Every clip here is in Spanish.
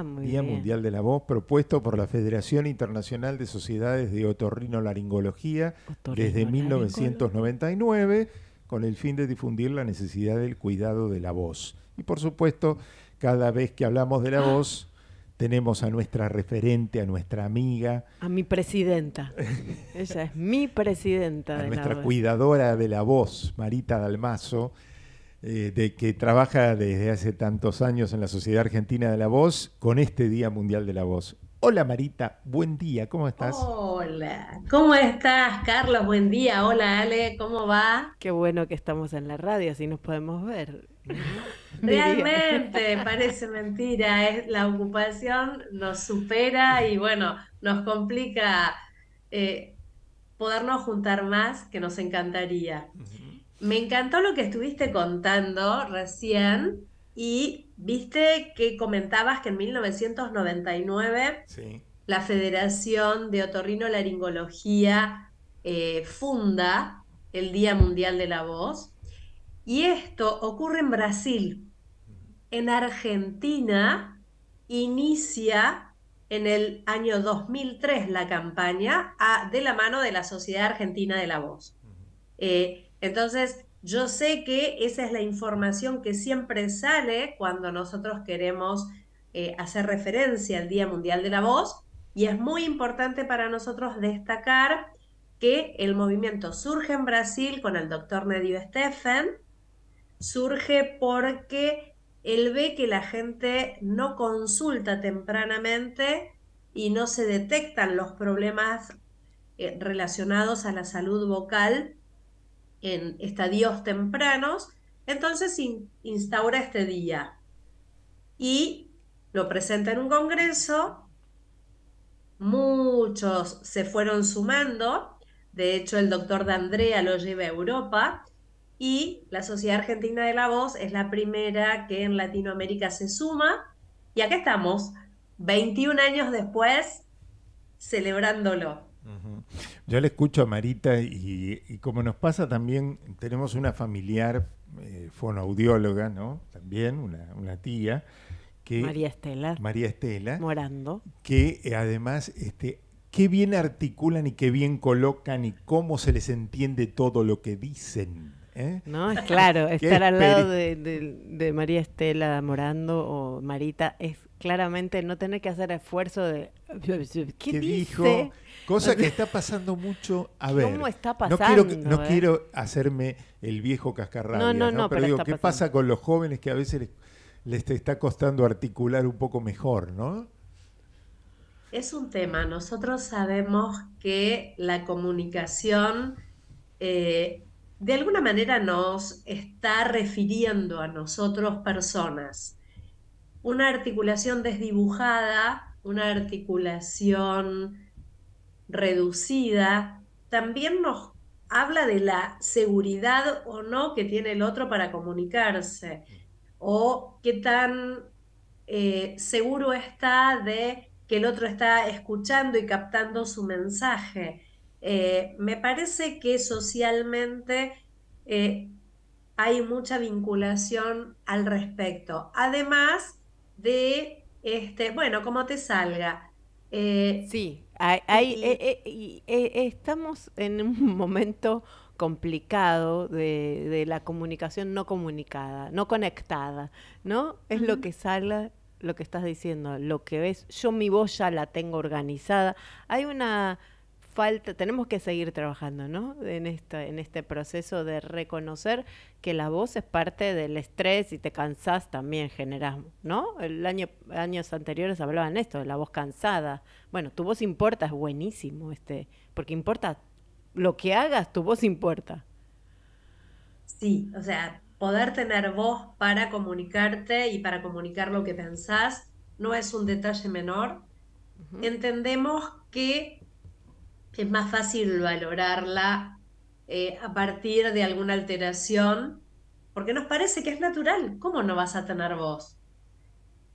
Ah, Día Mundial de la Voz, propuesto por la Federación Internacional de Sociedades de Otorrino Laringología desde 1999, con el fin de difundir la necesidad del cuidado de la voz. Y por supuesto, cada vez que hablamos de la voz, tenemos a nuestra referente, a nuestra amiga. A mi presidenta. Ella es mi presidenta. a nuestra cuidadora de la voz, Marita Dalmazo eh, de que trabaja desde hace tantos años en la Sociedad Argentina de la Voz con este Día Mundial de la Voz. Hola Marita, buen día, ¿cómo estás? Hola, ¿cómo estás Carlos? Buen día, hola Ale, ¿cómo va? Qué bueno que estamos en la radio, así nos podemos ver. Realmente, parece mentira, es, la ocupación nos supera y bueno, nos complica eh, podernos juntar más, que nos encantaría. Me encantó lo que estuviste contando recién y viste que comentabas que en 1999 la Federación de Otorrinolaringología Laringología eh, funda el Día Mundial de la Voz y esto ocurre en Brasil. En Argentina inicia en el año 2003 la campaña a, ah, de la mano de la Sociedad Argentina de la Voz. Entonces, yo sé que esa es la información que siempre sale cuando nosotros queremos eh, hacer referencia al Día Mundial de la Voz y es muy importante para nosotros destacar que el movimiento surge en Brasil con el doctor Nedio Steffen, surge porque él ve que la gente no consulta tempranamente y no se detectan los problemas eh, relacionados a la salud vocal en estadios tempranos, entonces instaura este día y lo presenta en un congreso. Muchos se fueron sumando, de hecho el doctor de Andrea lo lleva a Europa y la Sociedad Argentina de la Voz es la primera que en Latinoamérica se suma y acá estamos, 21 años después, celebrándolo. Yo le escucho a Marita y, como nos pasa también, tenemos una familiar eh, fonoaudióloga, ¿no? También, una, tía. Que, María Estela. María Estela. Morando. Que eh, además, este, qué bien articulan y qué bien colocan y cómo se les entiende todo lo que dicen. ¿eh? No, es claro, estar al lado de, María Estela Morando o Marita es claramente no tener que hacer esfuerzo de... ¿Qué, dijo? Cosa que está pasando mucho. A ver. ¿Cómo está pasando? No quiero, hacerme el viejo cascarrabia, no, no, no, pero, digo, ¿qué pasa con los jóvenes que a veces les, está costando articular un poco mejor, no? Es un tema. Nosotros sabemos que la comunicación eh, de alguna manera nos está refiriendo a nosotros personas. Una articulación desdibujada, una articulación reducida, también nos habla de la seguridad o no que tiene el otro para comunicarse, o qué tan eh, seguro está de que el otro está escuchando y captando su mensaje. Eh, me parece que socialmente eh, hay mucha vinculación al respecto. Además de, este, bueno, como te salga. Eh, sí, estamos en un momento complicado de, la comunicación no comunicada, no conectada, ¿no? Es lo que salga, lo que estás diciendo, lo que ves, yo mi voz ya la tengo organizada. Hay una tenemos que seguir trabajando, ¿no? En, en este proceso de reconocer que la voz es parte del estrés y te cansás también generás, ¿no? El año, años anteriores hablaban esto, la voz cansada. Bueno, tu voz importa, es buenísimo, este, porque importa lo que hagas, tu voz importa. Sí, o sea, poder tener voz para comunicarte y para comunicar lo que pensás no es un detalle menor. Entendemos que es más fácil valorarla eh, a partir de alguna alteración, porque nos parece que es natural. ¿Cómo no vas a tener voz?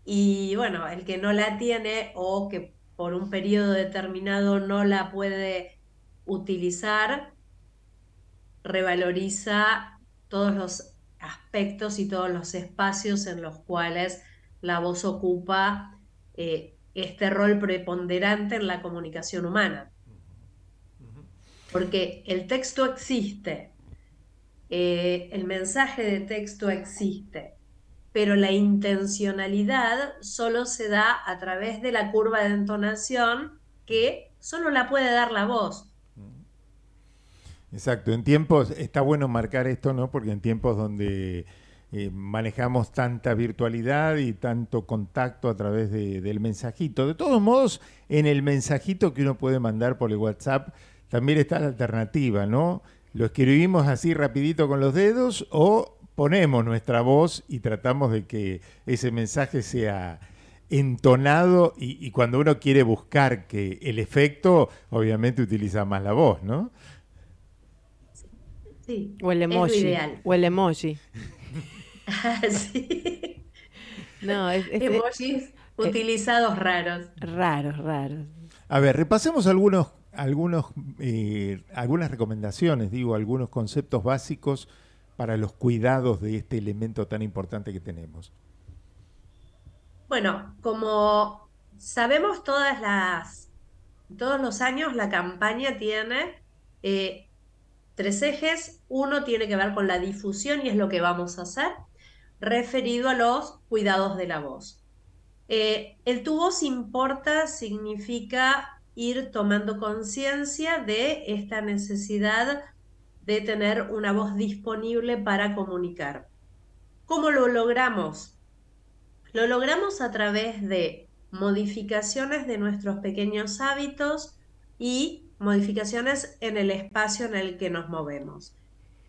Y bueno, el que no la tiene o que por un periodo determinado no la puede utilizar, revaloriza todos los aspectos y todos los espacios en los cuales la voz ocupa eh, este rol preponderante en la comunicación humana porque el texto existe, eh, el mensaje de texto existe, pero la intencionalidad solo se da a través de la curva de entonación que solo la puede dar la voz. Exacto, en tiempos, está bueno marcar esto, ¿no? Porque en tiempos donde eh, manejamos tanta virtualidad y tanto contacto a través del mensajito. De todos modos, en el mensajito que uno puede mandar por el WhatsApp, también está la alternativa, ¿no? ¿Lo escribimos así rapidito con los dedos o ponemos nuestra voz y tratamos de que ese mensaje sea entonado y, cuando uno quiere buscar que el efecto, obviamente utiliza más la voz, ¿no? Sí. O el emoji. Es ideal. O el emoji. sí. No, es, Emojis eh, utilizados raros. Raros, raros. A ver, repasemos algunos algunos, eh, algunas recomendaciones, digo, algunos conceptos básicos para los cuidados de este elemento tan importante que tenemos. Bueno, como sabemos todas las, todos los años la campaña tiene eh, tres ejes. Uno tiene que ver con la difusión y es lo que vamos a hacer, referido a los cuidados de la voz. Eh, el tu voz importa significa ir tomando conciencia de esta necesidad de tener una voz disponible para comunicar. ¿Cómo lo logramos? Lo logramos a través de modificaciones de nuestros pequeños hábitos y modificaciones en el espacio en el que nos movemos.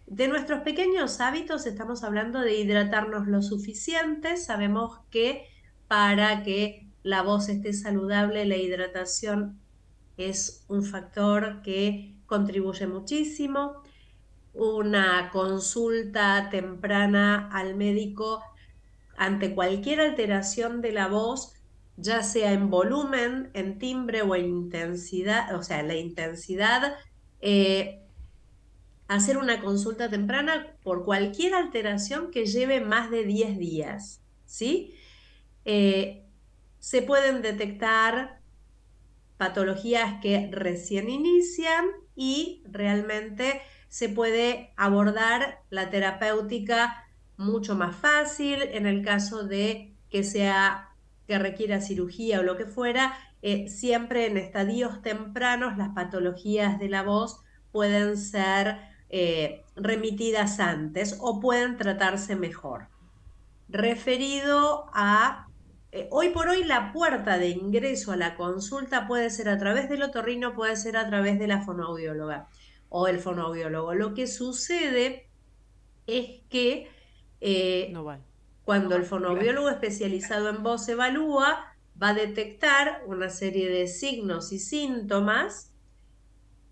De nuestros pequeños hábitos estamos hablando de hidratarnos lo suficiente. Sabemos que para que la voz esté saludable, la hidratación es un factor que contribuye muchísimo. Una consulta temprana al médico ante cualquier alteración de la voz, ya sea en volumen, en timbre o en intensidad, o sea, la intensidad, eh, hacer una consulta temprana por cualquier alteración que lleve más de 10 días, ¿sí? Eh, se pueden detectar patologías que recién inician y realmente se puede abordar la terapéutica mucho más fácil en el caso de que sea que requiera cirugía o lo que fuera, eh, siempre en estadios tempranos las patologías de la voz pueden ser eh, remitidas antes o pueden tratarse mejor. Referido a eh, hoy por hoy la puerta de ingreso a la consulta puede ser a través del otorrino, puede ser a través de la fonoaudióloga o el fonoaudiólogo. Lo que sucede es que eh, cuando el fonoaudiólogo especializado en voz evalúa, va a detectar una serie de signos y síntomas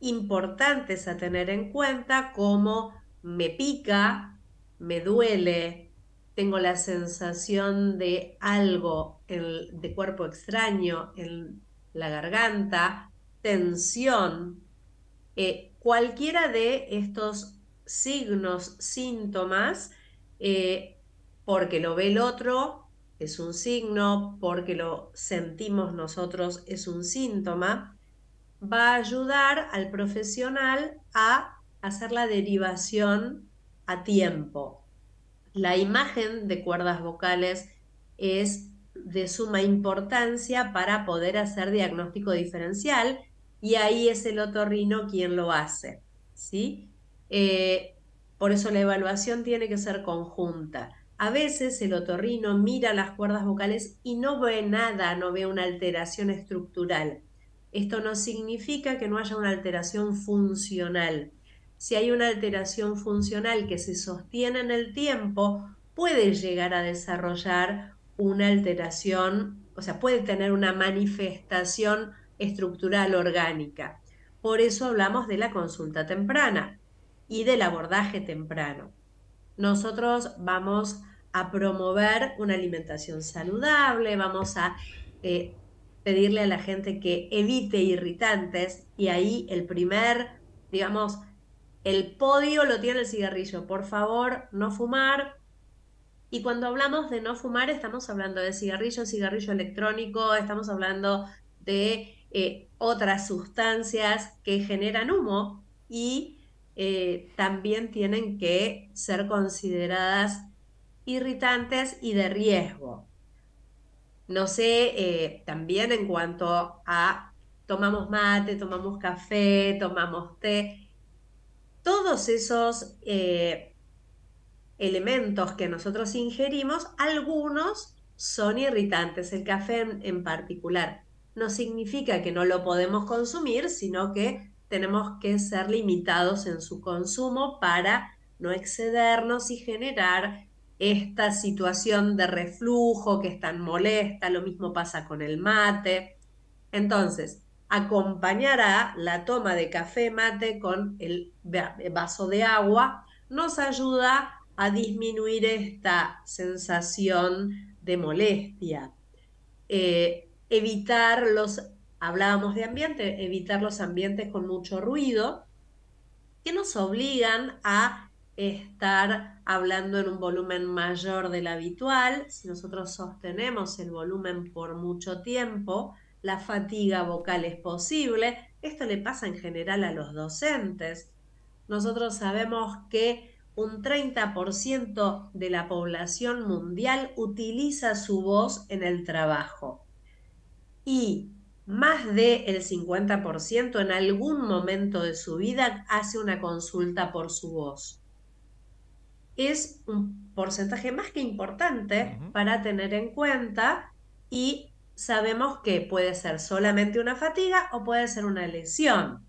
importantes a tener en cuenta como me pica, me duele, tengo la sensación de algo de cuerpo extraño en la garganta, tensión, eh, cualquiera de estos signos, síntomas, eh, porque lo ve el otro, es un signo, porque lo sentimos nosotros, es un síntoma, va a ayudar al profesional a hacer la derivación a tiempo, la imagen de cuerdas vocales es de suma importancia para poder hacer diagnóstico diferencial y ahí es el otorrino quien lo hace, ¿sí? Eh, por eso la evaluación tiene que ser conjunta. A veces el otorrino mira las cuerdas vocales y no ve nada, no ve una alteración estructural. Esto no significa que no haya una alteración funcional si hay una alteración funcional que se sostiene en el tiempo, puede llegar a desarrollar una alteración, o sea, puede tener una manifestación estructural orgánica. Por eso hablamos de la consulta temprana y del abordaje temprano. Nosotros vamos a promover una alimentación saludable, vamos a eh, pedirle a la gente que evite irritantes y ahí el primer, digamos, el podio lo tiene el cigarrillo. Por favor, no fumar. Y cuando hablamos de no fumar, estamos hablando de cigarrillo, cigarrillo electrónico, estamos hablando de eh, otras sustancias que generan humo y eh, también tienen que ser consideradas irritantes y de riesgo. No sé, eh, también en cuanto a tomamos mate, tomamos café, tomamos té, todos esos eh, elementos que nosotros ingerimos, algunos son irritantes, el café en particular. No significa que no lo podemos consumir, sino que tenemos que ser limitados en su consumo para no excedernos y generar esta situación de reflujo que es tan molesta, lo mismo pasa con el mate. Entonces, acompañará la toma de café mate con el eh, vaso de agua, nos ayuda a disminuir esta sensación de molestia. Eh, evitar los, hablábamos de ambiente, evitar los ambientes con mucho ruido, que nos obligan a estar hablando en un volumen mayor del habitual. Si nosotros sostenemos el volumen por mucho tiempo, la fatiga vocal es posible. Esto le pasa en general a los docentes. Nosotros sabemos que un 30% de la población mundial utiliza su voz en el trabajo y más del 50% en algún momento de su vida hace una consulta por su voz. Es un porcentaje más que importante para tener en cuenta y sabemos que puede ser solamente una fatiga o puede ser una lesión.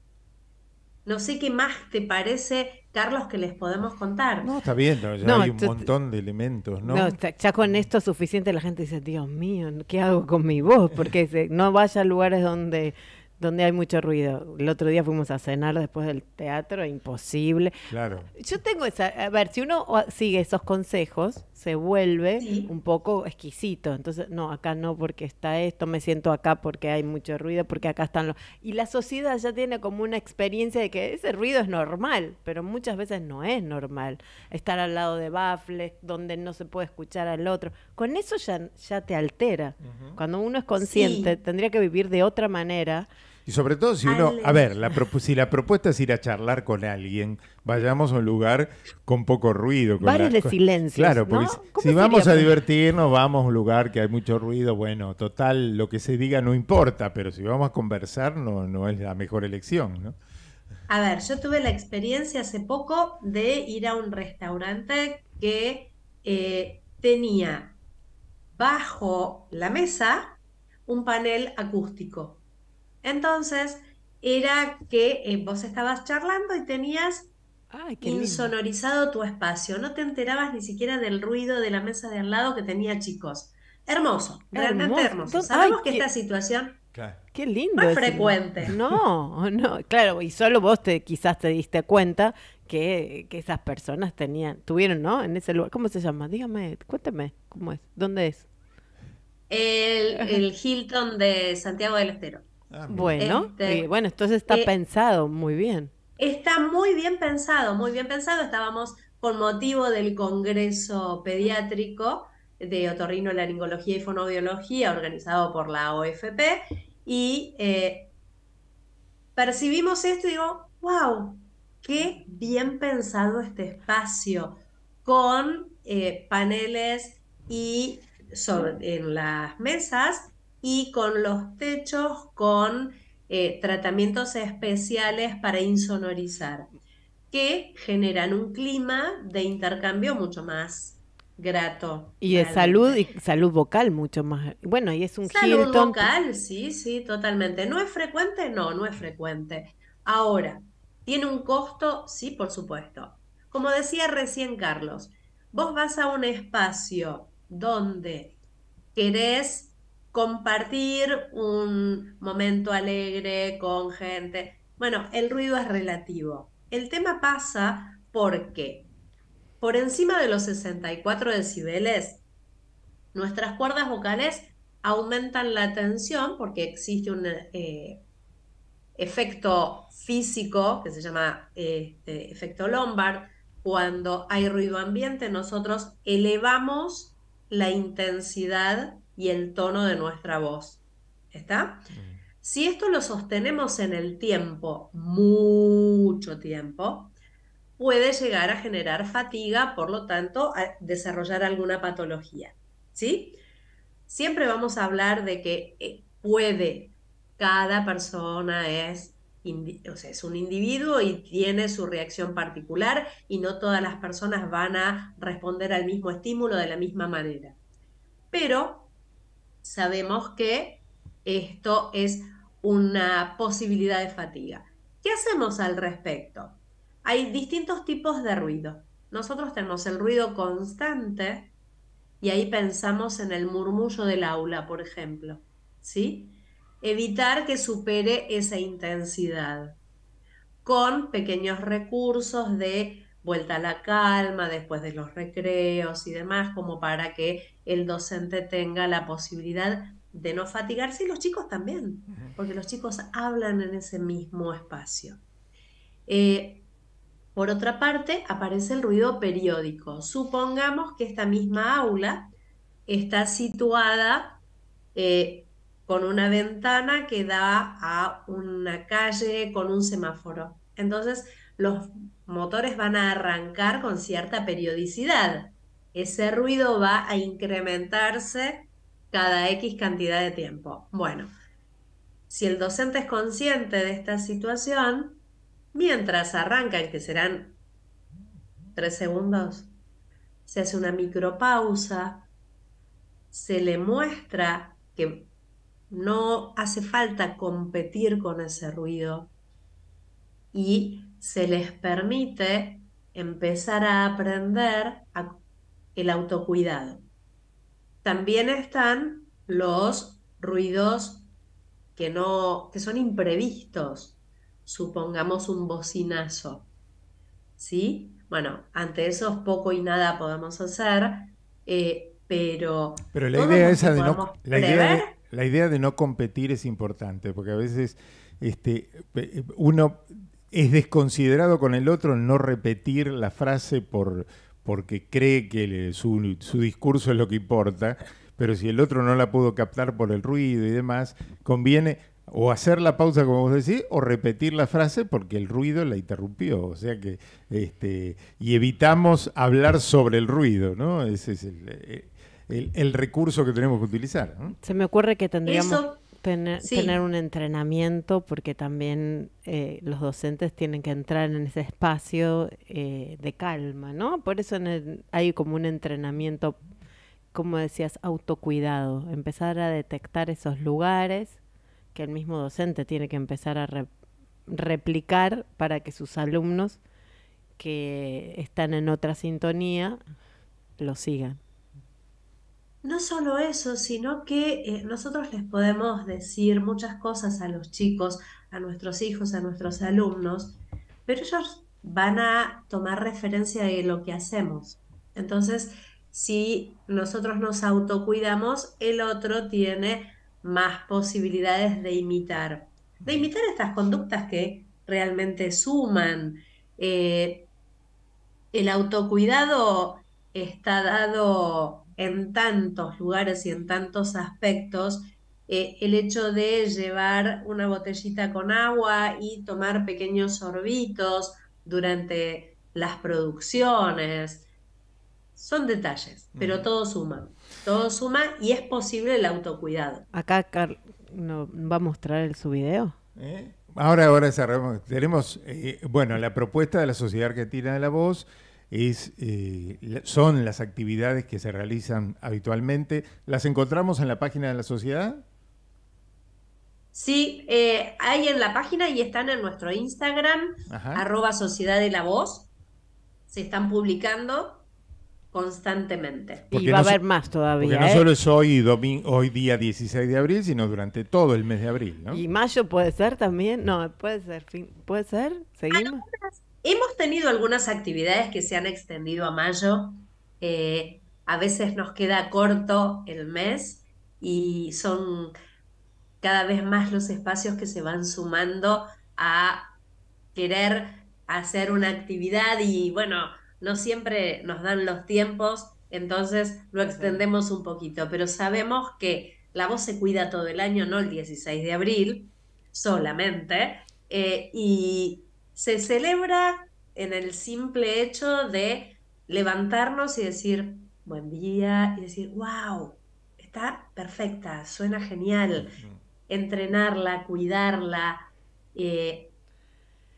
No sé qué más te parece, Carlos, que les podemos contar. No, está bien, hay un montón de elementos, ¿no? No, ya con esto es suficiente la gente dice, Dios mío, ¿qué hago con mi voz? Porque no vaya a lugares donde donde hay mucho ruido. El otro día fuimos a cenar después del teatro, imposible. Claro. Yo tengo esa, a ver, si uno sigue esos consejos, se vuelve un poco exquisito. Entonces, no, acá no porque está esto, me siento acá porque hay mucho ruido, porque acá están los... Y la sociedad ya tiene como una experiencia de que ese ruido es normal, pero muchas veces no es normal. Estar al lado de baffles donde no se puede escuchar al otro. Con eso ya, ya te altera. Cuando uno es consciente, tendría que vivir de otra manera y sobre todo si uno, a ver, si la propuesta es ir a charlar con alguien, vayamos a un lugar con poco ruido. Con de silencio. Claro, porque si vamos a divertirnos, vamos a un lugar que hay mucho ruido, bueno, total, lo que se diga no importa, pero si vamos a conversar no, no es la mejor elección, ¿no? A ver, yo tuve la experiencia hace poco de ir a un restaurante que eh, tenía bajo la mesa un panel acústico. Entonces, era que eh, vos estabas charlando y tenías insonorizado tu espacio. No te enterabas ni siquiera del ruido de la mesa de al lado que tenía chicos. Hermoso, realmente hermoso. Sabemos que esta situación qué lindo es frecuente. No, no, claro, y solo vos te, quizás te diste cuenta que, esas personas tenían, tuvieron, ¿no? En ese lugar, ¿cómo se llama? Dígame, cuénteme, ¿cómo es? ¿Dónde es? el Hilton de Santiago del Estero. Ah, bueno, este, bueno, entonces está eh, pensado muy bien. Está muy bien pensado, muy bien pensado. Estábamos con motivo del Congreso Pediátrico de Otorrino, Laringología y Fonobiología, organizado por la OFP, y eh, percibimos esto y digo, wow, qué bien pensado este espacio, con eh, paneles y en las mesas y con los techos con eh, tratamientos especiales para insonorizar, que generan un clima de intercambio mucho más grato. Y de salud y salud vocal mucho más. Bueno, y es un salud vocal, sí, sí, totalmente. ¿No es frecuente? No, no es frecuente. Ahora, ¿tiene un costo? Sí, por supuesto. Como decía recién Carlos, vos vas a un espacio donde querés compartir un momento alegre con gente. Bueno, el ruido es relativo. El tema pasa porque por encima de los 64 decibeles, nuestras cuerdas vocales aumentan la tensión porque existe un eh, efecto físico que se llama este, efecto lombar. Cuando hay ruido ambiente, nosotros elevamos la intensidad y el tono de nuestra voz. ¿Está? Mm. Si esto lo sostenemos en el tiempo, mucho tiempo, puede llegar a generar fatiga, por lo tanto, a desarrollar alguna patología. ¿Sí? Siempre vamos a hablar de que eh, puede, cada persona es, o sea, es un individuo y tiene su reacción particular y no todas las personas van a responder al mismo estímulo de la misma manera. Pero sabemos que esto es una posibilidad de fatiga. ¿Qué hacemos al respecto? Hay distintos tipos de ruido. Nosotros tenemos el ruido constante y ahí pensamos en el murmullo del aula, por ejemplo. ¿Sí? Evitar que supere esa intensidad con pequeños recursos de vuelta a la calma después de los recreos y demás, como para que el docente tenga la posibilidad de no fatigarse y los chicos también, porque los chicos hablan en ese mismo espacio. Eh, por otra parte, aparece el ruido periódico. Supongamos que esta misma aula está situada eh, con una ventana que da a una calle con un semáforo. Entonces, los motores van a arrancar con cierta periodicidad. Ese ruido va a incrementarse cada X cantidad de tiempo. Bueno, si el docente es consciente de esta situación, mientras arrancan, que serán tres segundos, se hace una micropausa, se le muestra que no hace falta competir con ese ruido y se les permite empezar a aprender el autocuidado. También están los ruidos que, no, que son imprevistos, supongamos un bocinazo. ¿Sí? Bueno, ante eso poco y nada podemos hacer, eh, pero... Pero la idea de no... competir es importante, porque a veces este, eh, uno es desconsiderado con el otro no repetir la frase por, porque cree que su, discurso es lo que importa, pero si el otro no la pudo captar por el ruido y demás, conviene o hacer la pausa, como vos decís, o repetir la frase porque el ruido la interrumpió. O sea que, este, y evitamos hablar sobre el ruido, ¿no? Ese es el, eh, el, recurso que tenemos que utilizar. Se me ocurre que tendríamos tener, un entrenamiento, porque también eh, los docentes tienen que entrar en ese espacio eh, de calma, ¿no? Por eso hay como un entrenamiento, como decías, autocuidado, empezar a detectar esos lugares que el mismo docente tiene que empezar a replicar para que sus alumnos que están en otra sintonía lo sigan. No solo eso, sino que eh, nosotros les podemos decir muchas cosas a los chicos, a nuestros hijos, a nuestros alumnos, pero ellos van a tomar referencia de lo que hacemos. Entonces, si nosotros nos autocuidamos, el otro tiene más posibilidades de imitar, de imitar estas conductas que realmente suman. Eh, el autocuidado está dado en tantos lugares y en tantos aspectos, eh, el hecho de llevar una botellita con agua y tomar pequeños sorbitos durante las producciones, son detalles, pero mm. todo suma, todo suma y es posible el autocuidado. Acá Carl no, va a mostrar su video. ¿Eh? Ahora, ahora cerramos. Tenemos, eh, bueno, la propuesta de la Sociedad Argentina de la Voz eh, son las actividades que se realizan habitualmente. ¿Las encontramos en la página de la sociedad? Sí, eh, hay en la página y están en nuestro Instagram, arroba Sociedad de la Voz. Se están publicando constantemente. y va a haber más todavía. Porque no ¿eh? solo es hoy, hoy día 16 de abril, sino durante todo el mes de abril. Y mayo puede ser también. No, puede ser. ¿Puede ser? Ah, ¿Seguimos? Hemos tenido algunas actividades que se han extendido a mayo. Eh, a veces nos queda corto el mes y son cada vez más los espacios que se van sumando a querer hacer una actividad y bueno, no siempre nos dan los tiempos, entonces lo extendemos un poquito, pero sabemos que la voz se cuida todo el año, no el 16 de abril solamente, eh, y se celebra en el simple hecho de levantarnos y decir buen día y decir, wow, está perfecta, suena genial, entrenarla, cuidarla, eh,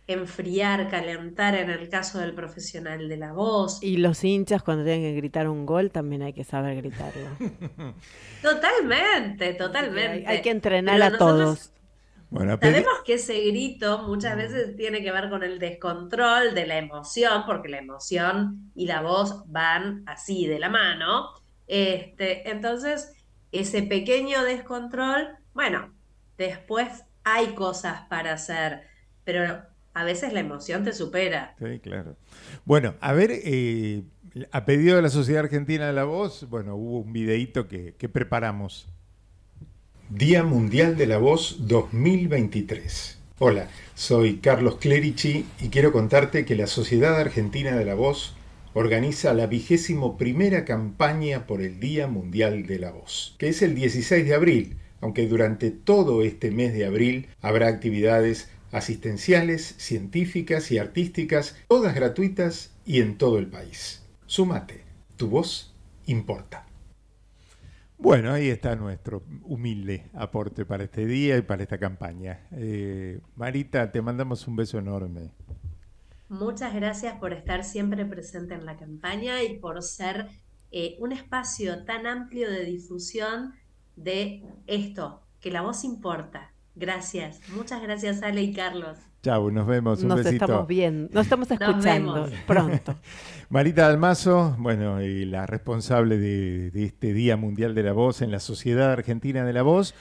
enfriar, calentar en el caso del profesional de la voz. Y los hinchas cuando tienen que gritar un gol también hay que saber gritarlo. totalmente, totalmente. Hay, que entrenar a todos. Sabemos que ese grito muchas veces tiene que ver con el descontrol de la emoción, porque la emoción y la voz van así de la mano. Este, entonces, ese pequeño descontrol, bueno, después hay cosas para hacer, pero a veces la emoción te supera. Sí, claro. Bueno, a ver, eh, a pedido de la Sociedad Argentina de la Voz, bueno, hubo un videíto que preparamos. Día Mundial de la Voz 2023. Hola, soy Carlos Clerici y quiero contarte que la Sociedad Argentina de la Voz organiza la vigésimo primera campaña por el Día Mundial de la Voz, que es el 16 de abril, aunque durante todo este mes de abril habrá actividades asistenciales, científicas y artísticas, todas gratuitas y en todo el país. Súmate, tu voz importa. Bueno, ahí está nuestro humilde aporte para este día y para esta campaña. Eh, Marita, te mandamos un beso enorme. Muchas gracias por estar siempre presente en la campaña y por ser eh, un espacio tan amplio de difusión de esto, que la voz importa. Gracias. Muchas gracias, Ale y Carlos. Chau, nos vemos. Un nos estamos viendo, nos estamos escuchando pronto. Marita Dalmazo, bueno, y la responsable de este Día Mundial de la Voz en la Sociedad Argentina de la Voz.